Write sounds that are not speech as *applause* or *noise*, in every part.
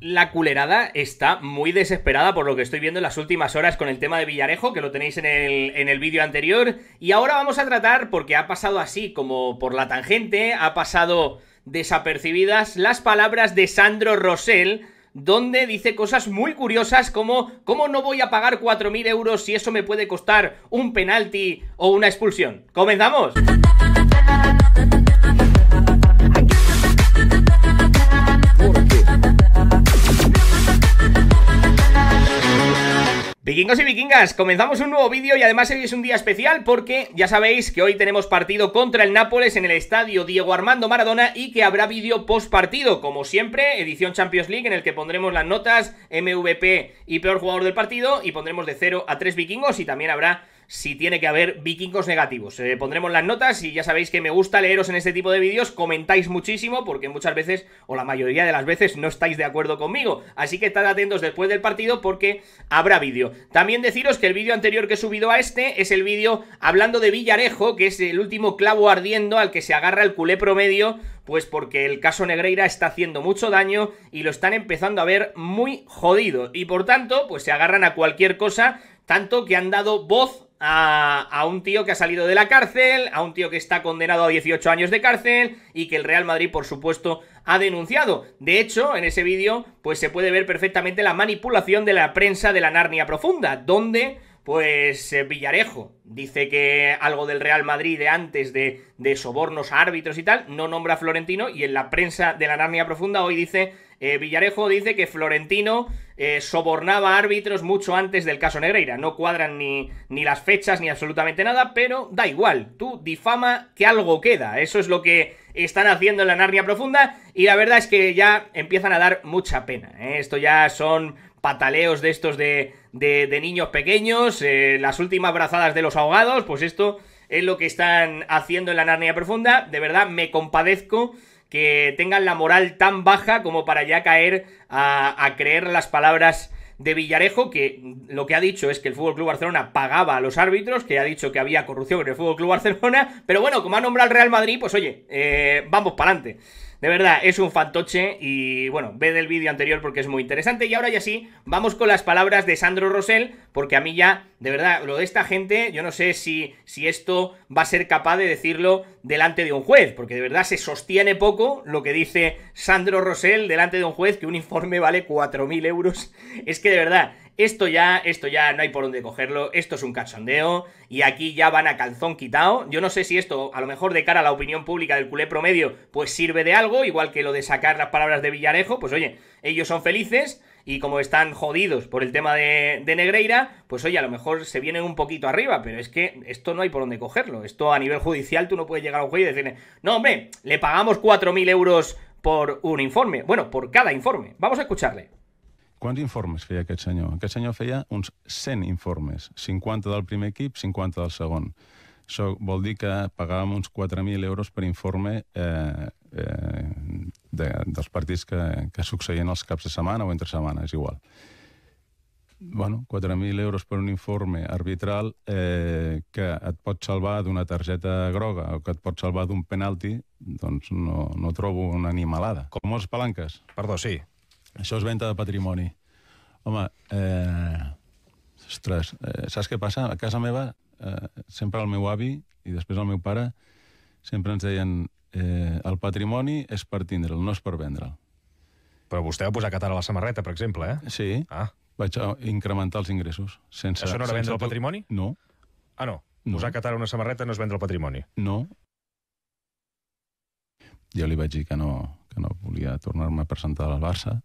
la culerada está muy desesperada por lo que estoy viendo en las últimas horas con el tema de Villarejo, que lo tenéis en el, en el vídeo anterior. Y ahora vamos a tratar, porque ha pasado así como por la tangente, ha pasado desapercibidas las palabras de Sandro Rosell, donde dice cosas muy curiosas como ¿Cómo no voy a pagar 4.000 euros si eso me puede costar un penalti o una expulsión? ¡Comenzamos! Vikingos y vikingas, comenzamos un nuevo vídeo y además hoy es un día especial porque ya sabéis que hoy tenemos partido contra el Nápoles en el estadio Diego Armando Maradona y que habrá vídeo post partido, como siempre, edición Champions League en el que pondremos las notas, MVP y peor jugador del partido y pondremos de 0 a 3 vikingos y también habrá si tiene que haber vikingos negativos. Eh, pondremos las notas y ya sabéis que me gusta leeros en este tipo de vídeos, comentáis muchísimo porque muchas veces, o la mayoría de las veces, no estáis de acuerdo conmigo. Así que estad atentos después del partido porque habrá vídeo. También deciros que el vídeo anterior que he subido a este es el vídeo hablando de Villarejo, que es el último clavo ardiendo al que se agarra el culé promedio pues porque el caso Negreira está haciendo mucho daño y lo están empezando a ver muy jodido y por tanto pues se agarran a cualquier cosa, tanto que han dado voz a, un tío que ha salido de la cárcel, a un tío que está condenado a 18 años de cárcel y que el Real Madrid, por supuesto, ha denunciado. De hecho, en ese vídeo, pues se puede ver perfectamente la manipulación de la prensa de la Narnia Profunda, donde, pues, eh, Villarejo dice que algo del Real Madrid de antes de, de sobornos a árbitros y tal, no nombra a Florentino y en la prensa de la Narnia Profunda hoy dice, eh, Villarejo dice que Florentino eh, sobornaba árbitros mucho antes del caso Negreira. No cuadran ni, ni las fechas ni absolutamente nada, pero da igual. Tú difama que algo queda. Eso es lo que están haciendo en la Narnia Profunda y la verdad es que ya empiezan a dar mucha pena. ¿eh? Esto ya son pataleos de estos de, de, niños pequeños, eh, las últimas brazadas de los ahogados, pues esto es lo que están haciendo en la Narnia Profunda. De verdad, me compadezco que tengan la moral tan baja como para ya caer a, creer las palabras de Villarejo, que lo que ha dicho es que el Fútbol Club Barcelona pagaba a los árbitros, que ha dicho que había corrupción en el Fútbol Club Barcelona, pero bueno, como ha nombrado al Real Madrid, pues oye, eh, vamos para adelante. De verdad, es un fantoche y bueno, ve el vídeo anterior porque es muy interesante. Y ahora ya sí, vamos con las palabras de Sandro Rosell, porque a mí ya, de verdad, lo de esta gente, yo no sé si, si esto va a ser capaz de decirlo delante de un juez, porque de verdad se sostiene poco lo que dice Sandro Rosell delante de un juez, que un informe vale 4.000 euros. Es que de verdad, esto ya, esto ya no hay por dónde cogerlo, esto es un cachondeo y aquí ya van a calzón quitado. Yo no sé si esto, a lo mejor de cara a la opinión pública del culé promedio, pues sirve de algo, igual que lo de sacar las palabras de Villarejo, pues oye, ellos son felices y como están jodidos por el tema de, de Negreira, pues oye, a lo mejor se vienen un poquito arriba, pero es que esto no hay por dónde cogerlo. Esto a nivel judicial tú no puedes llegar a un juez y decirle, no hombre, le pagamos 4.000 euros por un informe, bueno, por cada informe. Vamos a escucharle. Quants informes feia aquest senyor? Aquest senyor feia uns 100 informes, 50 del primer equip, 50 del segon. Això vol dir que pagàvem uns 4.000 euros per informe eh, eh, de, dels partits que, que succeïen els caps de setmana o entre setmana, és igual. Bueno, 4.000 euros per un informe arbitral eh, que et pot salvar d'una targeta groga o que et pot salvar d'un penalti, doncs no, no trobo una animalada. Com els palanques. Perdó, sí. Això és venda de patrimoni. Home, eh, ostres, eh, saps què passa? A casa meva, eh, sempre el meu avi i després el meu pare sempre ens deien eh, el patrimoni és per tindre'l, no és per vendre'l. Però vostè va posar catar a la samarreta, per exemple, eh? Sí. Ah. Vaig incrementar els ingressos. Sense, Això no era vendre el patrimoni? No. Ah, no. Posar no. a una samarreta no és vendre el patrimoni? No. Jo li vaig dir que no, que no volia tornar-me a presentar al Barça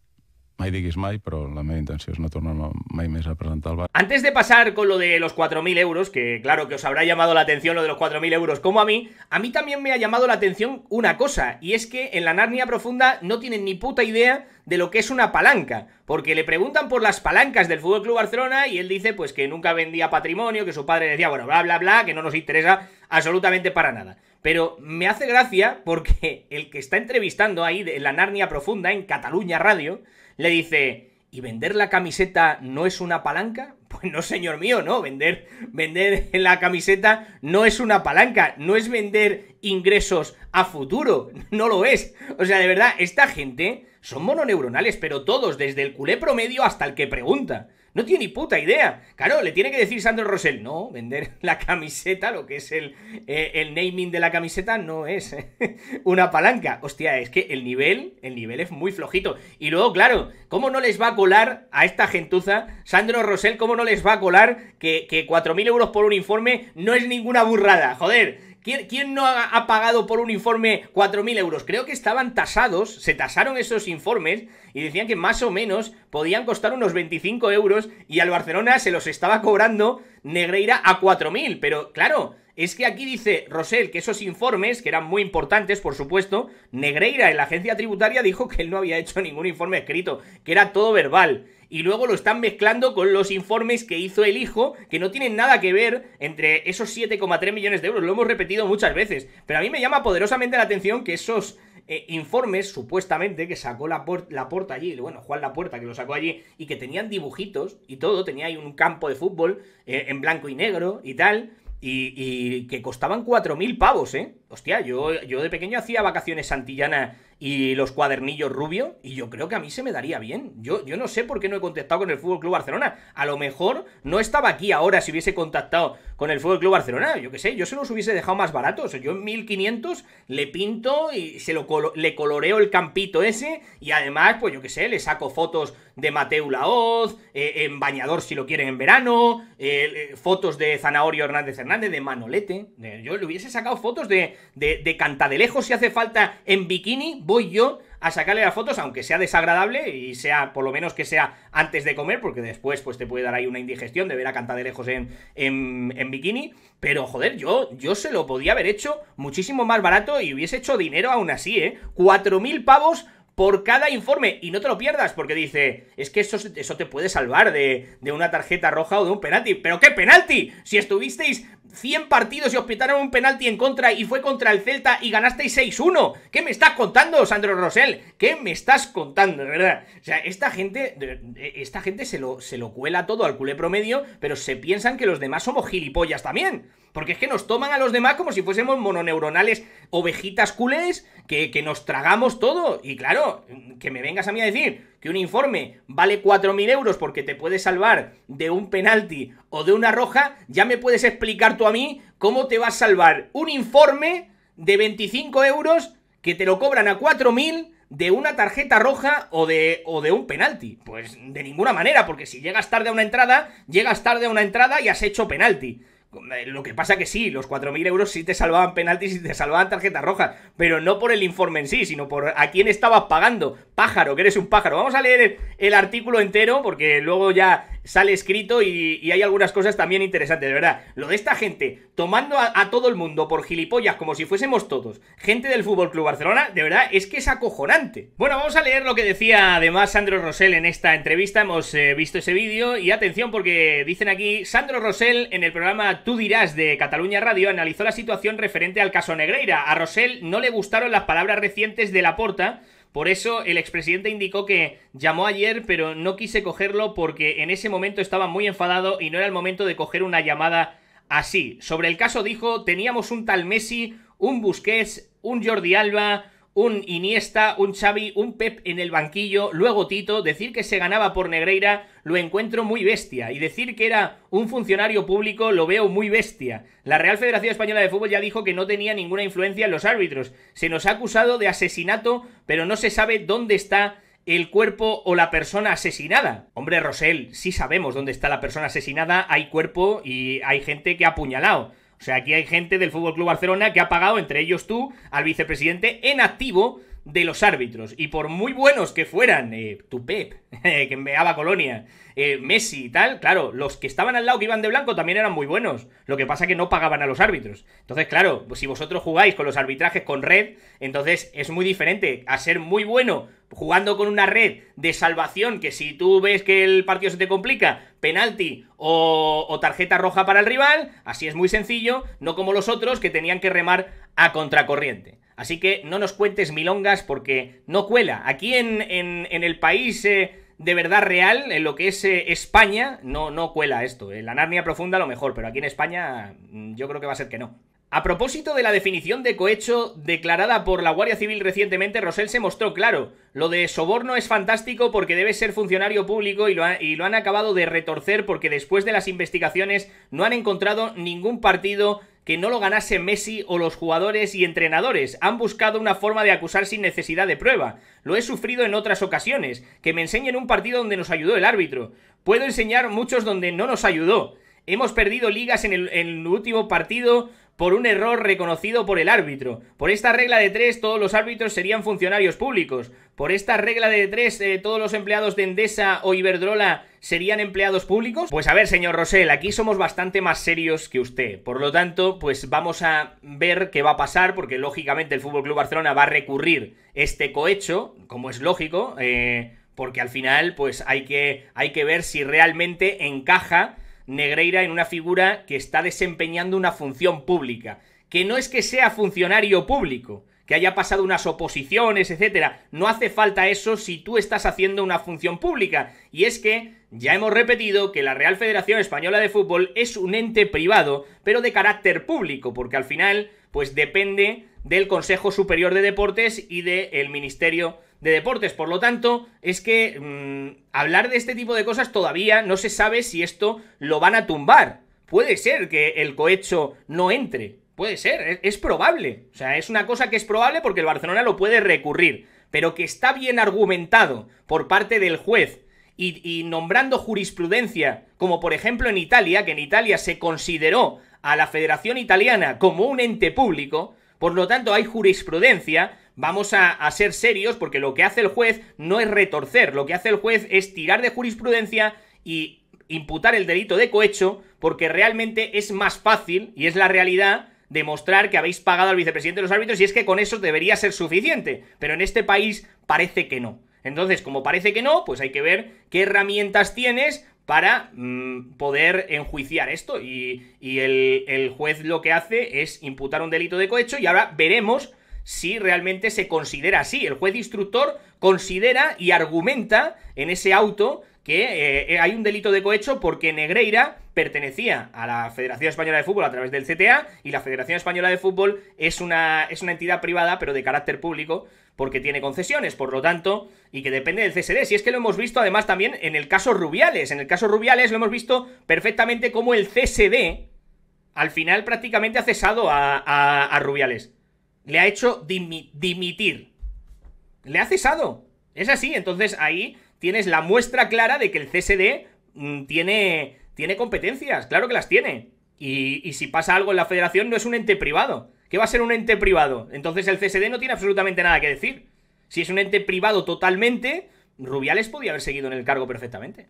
Hay mai, la no tornar mai més a presentar Antes de pasar con lo de los 4.000 euros, que claro que os habrá llamado la atención lo de los 4.000 euros como a mí, a mí también me ha llamado la atención una cosa, y es que en la Narnia Profunda no tienen ni puta idea de lo que es una palanca, porque le preguntan por las palancas del Fútbol Club Barcelona y él dice pues que nunca vendía patrimonio, que su padre decía, bueno, bla bla bla, que no nos interesa absolutamente para nada. Pero me hace gracia porque el que está entrevistando ahí en la Narnia Profunda en Cataluña Radio le dice, ¿y vender la camiseta no es una palanca? *laughs* Pues no, señor mío, no, vender, vender la camiseta no es una palanca, no es vender ingresos a futuro, *laughs* no lo es. O sea, de verdad, esta gente son mononeuronales, pero todos, desde el culé promedio hasta el que pregunta. No tiene ni puta idea. Claro, le tiene que decir Sandro Rosell, no, vender *laughs* la camiseta, lo que es el, eh, el naming de la camiseta, no es *laughs* una palanca. Hostia, es que el nivel, el nivel es muy flojito. Y luego, claro, ¿cómo no les va a colar a esta gentuza, Sandro Rosell, cómo no les va a colar que, que 4.000 euros por un informe no es ninguna burrada? Joder, ¿Quién, no ha, pagado por un informe 4.000 euros? Creo que estaban tasados, se tasaron esos informes y decían que más o menos podían costar unos 25 euros y al Barcelona se los estaba cobrando Negreira a 4.000. Pero claro, es que aquí dice Rosell que esos informes, que eran muy importantes, por supuesto, Negreira en la agencia tributaria dijo que él no había hecho ningún informe escrito, que era todo verbal y luego lo están mezclando con los informes que hizo el hijo, que no tienen nada que ver entre esos 7,3 millones de euros. Lo hemos repetido muchas veces, pero a mí me llama poderosamente la atención que esos... Eh, informes, supuestamente, que sacó la, la puerta allí, bueno, Juan la puerta que lo sacó allí, y que tenían dibujitos y todo, tenía ahí un campo de fútbol eh, en blanco y negro y tal, y, que costaban mil pavos, ¿eh? Hostia, yo, yo de pequeño hacía vacaciones santillana y los cuadernillos rubio, y yo creo que a mí se me daría bien. Yo, yo no sé por qué no he contactado con el Fútbol Club Barcelona. A lo mejor no estaba aquí ahora si hubiese contactado con el Fútbol Club Barcelona. Yo qué sé, yo se los hubiese dejado más baratos. yo en 1500 le pinto y se lo le coloreo el campito ese, y además, pues yo qué sé, le saco fotos de Mateu Laoz, eh, en bañador si lo quieren en verano, eh, fotos de Zanahorio Hernández Hernández, de Manolete. Eh, yo le hubiese sacado fotos de de, de cantadelejos si hace falta en bikini, voy yo a sacarle las fotos, aunque sea desagradable y sea, por lo menos que sea antes de comer, porque después pues te puede dar ahí una indigestión de ver a Cantadelejos en, en, en bikini. Pero joder, yo, yo se lo podía haber hecho muchísimo más barato y hubiese hecho dinero aún así, ¿eh? 4.000 pavos por cada informe. Y no te lo pierdas, porque dice, es que eso, eso te puede salvar de, de, una tarjeta roja o de un penalti. ¿Pero qué penalti? Si estuvisteis 100 partidos y os un penalti en contra y fue contra el Celta y ganasteis 6-1. ¿Qué me estás contando, Sandro Rosell? ¿Qué me estás contando, de verdad? O sea, esta gente, eh, esta gente se lo, se lo cuela todo al culé promedio, pero se piensan que los demás somos gilipollas también. Porque es que nos toman a los demás como si fuésemos mononeuronales ovejitas culés que, que nos tragamos todo. Y claro, que me vengas a mí a decir que un informe vale 4.000 euros porque te puede salvar de un penalti o de una roja, ya me puedes explicar tú a mí cómo te vas a salvar un informe de 25 euros que te lo cobran a 4.000 de una tarjeta roja o de, o de un penalti. Pues de ninguna manera, porque si llegas tarde a una entrada, llegas tarde a una entrada y has hecho penalti. Eh, lo que pasa que sí, los 4.000 euros sí te salvaban penaltis y te salvaban tarjetas rojas, pero no por el informe en sí, sino por a quién estabas pagando. Pájaro, que eres un pájaro. Vamos a leer el, el artículo entero, porque luego ya sale escrito y, hay algunas cosas también interesantes, de verdad. Lo de esta gente, tomando a, todo el mundo por gilipollas como si fuésemos todos, gente del Fútbol Club Barcelona, de verdad es que es acojonante. Bueno, vamos a leer lo que decía además Sandro Rosell en esta entrevista. Hemos eh, visto ese vídeo y atención porque dicen aquí: Sandro Rosell en el programa Tú dirás de Cataluña Radio analizó la situación referente al caso Negreira. A Rosell no le gustaron las palabras recientes de Laporta por eso el expresidente indicó que llamó ayer, pero no quise cogerlo porque en ese momento estaba muy enfadado y no era el momento de coger una llamada así. Sobre el caso dijo, teníamos un tal Messi, un Busquets, un Jordi Alba, un Iniesta, un Xavi, un Pep en el banquillo, luego Tito, decir que se ganaba por Negreira lo encuentro muy bestia y decir que era un funcionario público lo veo muy bestia. La Real Federación Española de Fútbol ya dijo que no tenía ninguna influencia en los árbitros. Se nos ha acusado de asesinato, pero no se sabe dónde está el cuerpo o la persona asesinada. Hombre, Rosell, sí sabemos dónde está la persona asesinada, hay cuerpo y hay gente que ha apuñalado. O sea, aquí hay gente del Fútbol Club Barcelona que ha pagado, entre ellos tú, al vicepresidente en activo de los árbitros. Y por muy buenos que fueran, eh, tu Pep, *laughs* eh, que meaba Colonia, eh, Messi y tal, claro, los que estaban al lado que iban de blanco también eran muy buenos. Lo que pasa que no pagaban a los árbitros. Entonces, claro, pues si vosotros jugáis con los arbitrajes con red, entonces es muy diferente a ser muy bueno jugando con una red de salvación que si tú ves que el partido se te complica, penalti o, tarjeta roja para el rival, así es muy sencillo, no como los otros que tenían que remar a contracorriente. Así que no nos cuentes milongas porque no cuela. Aquí en, el país eh, de verdad real, en lo que es eh, España, no, no cuela esto. En eh. la Narnia profunda a lo mejor, pero aquí en España mm, yo creo que va a ser que no. A propósito de la definición de cohecho declarada por la Guardia Civil recientemente, Rosell se mostró claro. Lo de soborno es fantástico porque debe ser funcionario público y lo, y lo han acabado de retorcer porque después de las investigaciones no han encontrado ningún partido que no lo ganase Messi o los jugadores y entrenadores. Han buscado una forma de acusar sin necesidad de prueba. Lo he sufrido en otras ocasiones. Que me enseñen un partido donde nos ayudó el árbitro. Puedo enseñar muchos donde no nos ayudó. Hemos perdido ligas en el, último partido por un error reconocido por el árbitro. Por esta regla de tres, todos los árbitros serían funcionarios públicos. Por esta regla de tres, eh, todos los empleados de Endesa o Iberdrola serían empleados públicos. Pues a ver, señor Rosell, aquí somos bastante más serios que usted. Por lo tanto, pues vamos a ver qué va a pasar, porque lógicamente el Fútbol Club Barcelona va a recurrir este cohecho, como es lógico, eh, porque al final, pues hay que, hay que ver si realmente encaja Negreira en una figura que está desempeñando una función pública, que no es que sea funcionario público, que haya pasado unas oposiciones, etcétera. No hace falta eso si tú estás haciendo una función pública. Y es que ya hemos repetido que la Real Federación Española de Fútbol es un ente privado, pero de carácter público, porque al final, pues depende del Consejo Superior de Deportes y del Ministerio de deportes. Por lo tanto, es que mm, hablar de este tipo de cosas todavía no se sabe si esto lo van a tumbar. Puede ser que el cohecho no entre. Puede ser, e-, es, probable. O sea, es una cosa que es probable porque el Barcelona lo puede recurrir. Pero que está bien argumentado por parte del juez y, nombrando jurisprudencia, como por ejemplo en Italia, que en Italia se consideró a la Federación Italiana como un ente público, por lo tanto hay jurisprudencia vamos a, ser serios porque lo que hace el juez no es retorcer, lo que hace el juez es tirar de jurisprudencia y imputar el delito de cohecho porque realmente es más fácil y es la realidad demostrar que habéis pagado al vicepresidente de los árbitros y es que con eso debería ser suficiente, pero en este país parece que no. Entonces, como parece que no, pues hay que ver qué herramientas tienes para mm, poder enjuiciar esto. Y, el juez lo que hace es imputar un delito de cohecho y ahora veremos si realmente se considera así. El juez instructor considera y argumenta en ese auto que eh, hay un delito de cohecho porque Negreira pertenecía a la Federación Española de Fútbol a través del CTA y la Federación Española de Fútbol es una, es una entidad privada pero de carácter público porque tiene concesiones, por lo tanto, y que depende del CSD. Si es que lo hemos visto además también en el caso Rubiales, en el caso Rubiales lo hemos visto perfectamente como el CSD al final prácticamente ha cesado a Rubiales le ha hecho dimitir. Le ha cesado. Es así, entonces ahí tienes la muestra clara de que el CSD mm, tiene, tiene competencias, claro que las tiene. Y, y, si pasa algo en la federación no es un ente privado. ¿Qué va a ser un ente privado? Entonces el CSD no tiene absolutamente nada que decir. Si es un ente privado totalmente, Rubiales podía haber seguido en el cargo perfectamente.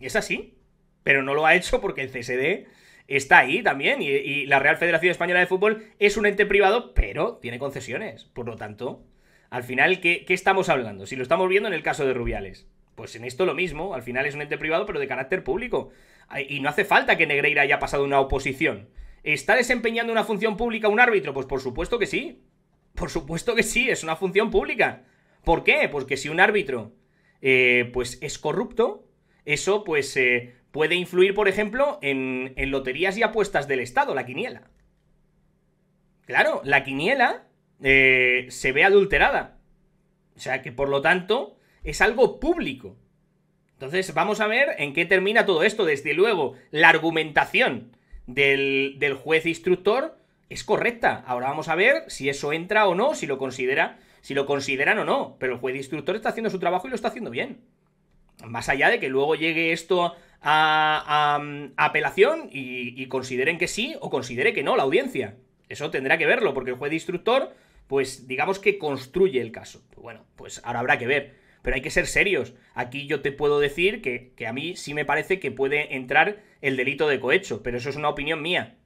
Y es así. Pero no lo ha hecho porque el CSD está ahí también. Y, la Real Federación Española de Fútbol es un ente privado, pero tiene concesiones. Por lo tanto, al final, ¿qué, estamos hablando? Si lo estamos viendo en el caso de Rubiales. Pues en esto lo mismo, al final es un ente privado, pero de carácter público. Y no hace falta que Negreira haya pasado una oposición. ¿Está desempeñando una función pública un árbitro? Pues por supuesto que sí. Por supuesto que sí, es una función pública. ¿Por qué? Porque si un árbitro eh, pues es corrupto, eso pues eh, puede influir, por ejemplo, en, loterías y apuestas del Estado, la quiniela. Claro, la quiniela eh, se ve adulterada. O sea que, por lo tanto, es algo público. Entonces, vamos a ver en qué termina todo esto. Desde luego, la argumentación del, juez instructor es correcta. Ahora vamos a ver si eso entra o no, si lo considera, si lo consideran o no. Pero el juez instructor está haciendo su trabajo y lo está haciendo bien. Más allá de que luego llegue esto a, mm, apelación y, consideren que sí o considere que no la audiencia. Eso tendrá que verlo, porque el juez de instructor, pues digamos que construye el caso. Pues bueno, pues ahora habrá que ver. Pero hay que ser serios. Aquí yo te puedo decir que, a mí sí me parece que puede entrar el delito de cohecho, pero eso es una opinión mía.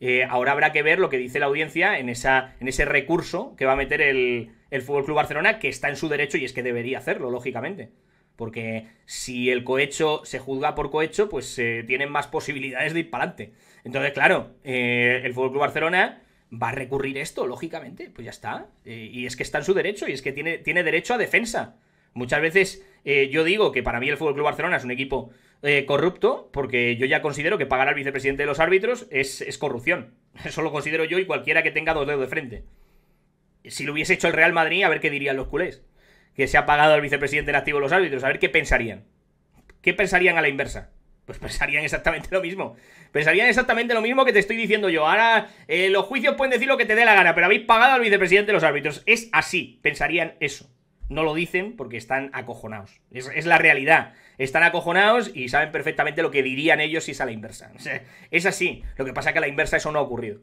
Eh, ahora habrá que ver lo que dice la audiencia en, esa, en ese recurso que va a meter el, el Fútbol Club Barcelona, que está en su derecho y es que debería hacerlo, lógicamente. Porque si el cohecho se juzga por cohecho, pues eh, tienen más posibilidades de ir para adelante. Entonces, claro, eh, el Fútbol Barcelona va a recurrir esto, lógicamente, pues ya está. Eh, y es que está en su derecho, y es que tiene, tiene derecho a defensa. Muchas veces yo digo que para mí el Fútbol Barcelona es un equipo corrupto, porque yo ya considero que pagar al vicepresidente de los árbitros es, es corrupción. *laughs* Eso lo considero yo y cualquiera que tenga dos dedos de frente. Si lo hubiese hecho el Real Madrid, a ver qué dirían los culés que se ha pagado al vicepresidente en activo los árbitros, a ver qué pensarían. ¿Qué pensarían a la inversa? Pues *laughs* pensarían exactamente lo mismo. Pensarían exactamente lo mismo que te estoy diciendo yo. Ahora eh, los juicios pueden decir lo que te dé la gana, pero habéis pagado al vicepresidente de los árbitros. Es así, pensarían eso. No lo dicen porque están acojonados. Es, es la realidad. Están acojonados y saben perfectamente lo que dirían ellos si es a la inversa. *laughs* Es así. Lo que pasa es que a la inversa eso no ha ocurrido.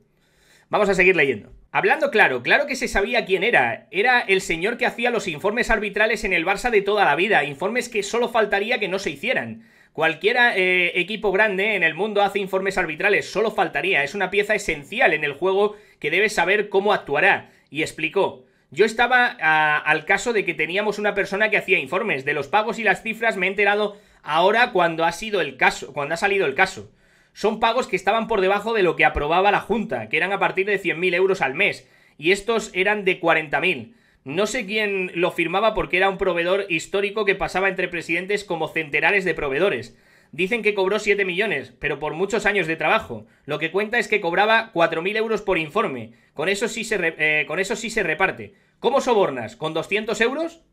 Vamos a seguir leyendo. Hablando claro, claro que se sabía quién era. Era el señor que hacía los informes arbitrales en el Barça de toda la vida, informes que solo faltaría que no se hicieran. Cualquier eh, equipo grande en el mundo hace informes arbitrales, solo faltaría, es una pieza esencial en el juego que debes saber cómo actuará. Y explicó, yo estaba al caso de que teníamos una persona que hacía informes, de los pagos y las cifras me he enterado ahora cuando ha sido el caso, cuando ha salido el caso son pagos que estaban por debajo de lo que aprobaba la Junta, que eran a partir de 100.000 euros al mes, y estos eran de 40.000. No sé quién lo firmaba porque era un proveedor histórico que pasaba entre presidentes como centenares de proveedores. Dicen que cobró 7 millones, pero por muchos años de trabajo. Lo que cuenta es que cobraba 4.000 euros por informe. Con eso, sí se eh, con eso sí se reparte. ¿Cómo sobornas? ¿Con 200 euros?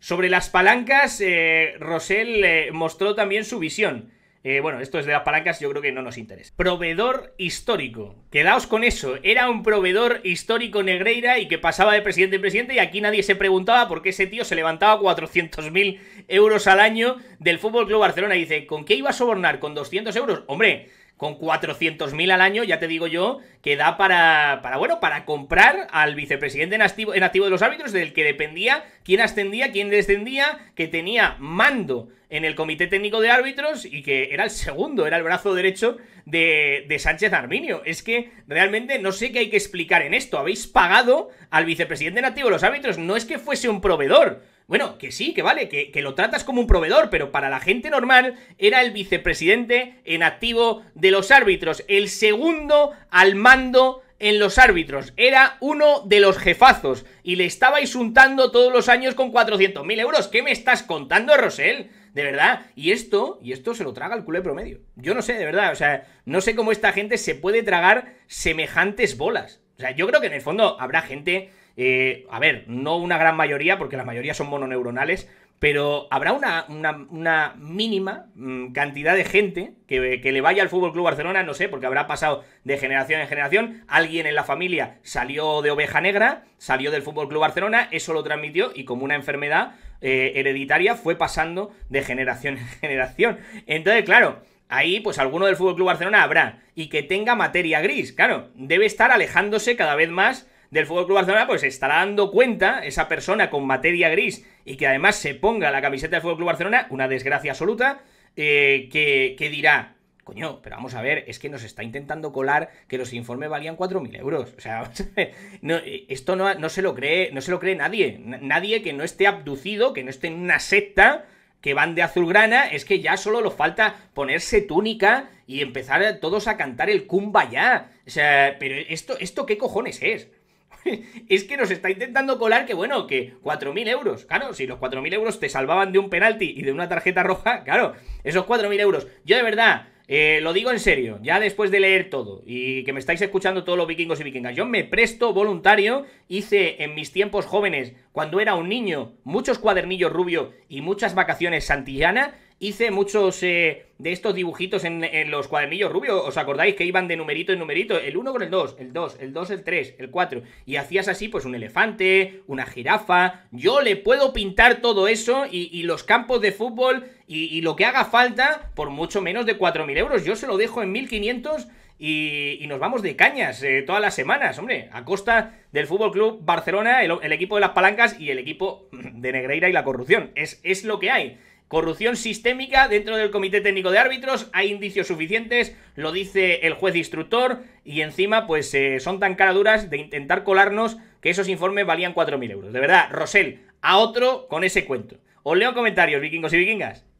Sobre las palancas, eh, Rosell eh, mostró también su visión. Eh, bueno, esto es de las palancas, yo creo que no nos interesa. Proveedor histórico. Quedaos con eso. Era un proveedor histórico Negreira y que pasaba de presidente en presidente y aquí nadie se preguntaba por qué ese tío se levantaba 400.000 euros al año del Fútbol Club Barcelona. Y dice, ¿con qué iba a sobornar? ¿Con 200 euros? Hombre con 400.000 al año, ya te digo yo, que da para, para bueno, para comprar al vicepresidente nativo de los árbitros, del que dependía quién ascendía, quién descendía, que tenía mando en el comité técnico de árbitros y que era el segundo, era el brazo derecho de, de Sánchez Arminio. Es que realmente no sé qué hay que explicar en esto. Habéis pagado al vicepresidente nativo de los árbitros, no es que fuese un proveedor, bueno, que sí, que vale, que, lo tratas como un proveedor, pero para la gente normal era el vicepresidente en activo de los árbitros, el segundo al mando en los árbitros, era uno de los jefazos y le estabais untando todos los años con 400.000 euros. ¿Qué me estás contando, Rosel? De verdad, y esto, y esto se lo traga el culé promedio. Yo no sé, de verdad, o sea, no sé cómo esta gente se puede tragar semejantes bolas. O sea, yo creo que en el fondo habrá gente eh, a ver, no una gran mayoría, porque la mayoría son mononeuronales, pero habrá una, una, mínima mm, cantidad de gente que, le vaya al Fútbol Club Barcelona, no sé, porque habrá pasado de generación en generación. Alguien en la familia salió de Oveja Negra, salió del Fútbol Club Barcelona, eso lo transmitió y como una enfermedad eh, hereditaria fue pasando de generación en *laughs* generación. Entonces, claro, ahí pues alguno del Fútbol Club Barcelona habrá y que tenga materia gris, claro, debe estar alejándose cada vez más del Fútbol Club Barcelona, pues estará dando cuenta esa persona con materia gris y que además se ponga la camiseta del Fútbol Club Barcelona, una desgracia absoluta, eh, que, dirá, Coño, pero vamos a ver, es que nos está intentando colar que los informes valían 4.000 euros. O sea, *laughs* eh, esto no, se lo cree, no se lo cree nadie. Nadie que no esté abducido, que no esté en una secta, que van de azulgrana, es que ya solo lo falta ponerse túnica y empezar todos a cantar el ya, O sea, pero esto, esto qué cojones es. *laughs* es que nos está intentando colar que, bueno, que 4.000 euros. Claro, si los 4.000 euros te salvaban de un penalti y de una tarjeta roja, claro, esos 4.000 euros. Yo de verdad, eh, lo digo en serio, ya después de leer todo y que me estáis escuchando todos los vikingos y vikingas, yo me presto voluntario, hice en mis tiempos jóvenes, cuando era un niño, muchos cuadernillos rubio y muchas vacaciones santillana hice muchos eh, de estos dibujitos en, los cuadernillos rubios. ¿Os acordáis que iban de numerito en numerito? El 1 con el 2, el 2, el 2, el 3, el 4. Y hacías así, pues, un elefante, una jirafa. Yo le puedo pintar todo eso y, los campos de fútbol y, lo que haga falta por mucho menos de 4.000 euros. Yo se lo dejo en 1.500 y, y, nos vamos de cañas eh, todas las semanas, hombre, a costa del Fútbol Club Barcelona, el, equipo de las palancas y el equipo de Negreira y la corrupción. Es, es lo que hay. Corrupción sistémica dentro del Comité Técnico de Árbitros, hay indicios suficientes, lo dice el juez instructor, y encima pues eh, son tan caraduras de intentar colarnos que esos informes valían 4.000 euros. De verdad, Rosel, a otro con ese cuento. Os leo comentarios, vikingos y vikingas.